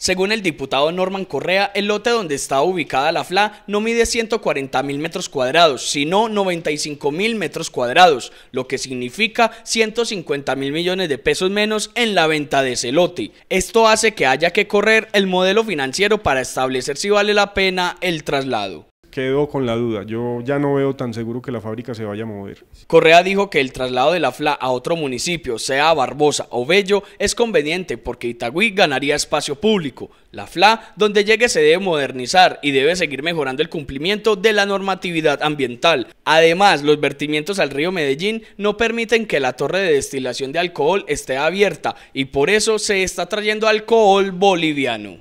Según el diputado Norman Correa, el lote donde está ubicada la FLA no mide 140 mil metros cuadrados, sino 95 mil metros cuadrados, lo que significa 150 mil millones de pesos menos en la venta de ese lote. Esto hace que haya que correr el modelo financiero para establecer si vale la pena el traslado quedó con la duda. Yo ya no veo tan seguro que la fábrica se vaya a mover. Correa dijo que el traslado de la FLA a otro municipio, sea Barbosa o Bello, es conveniente porque Itagüí ganaría espacio público. La FLA, donde llegue, se debe modernizar y debe seguir mejorando el cumplimiento de la normatividad ambiental. Además, los vertimientos al río Medellín no permiten que la torre de destilación de alcohol esté abierta y por eso se está trayendo alcohol boliviano.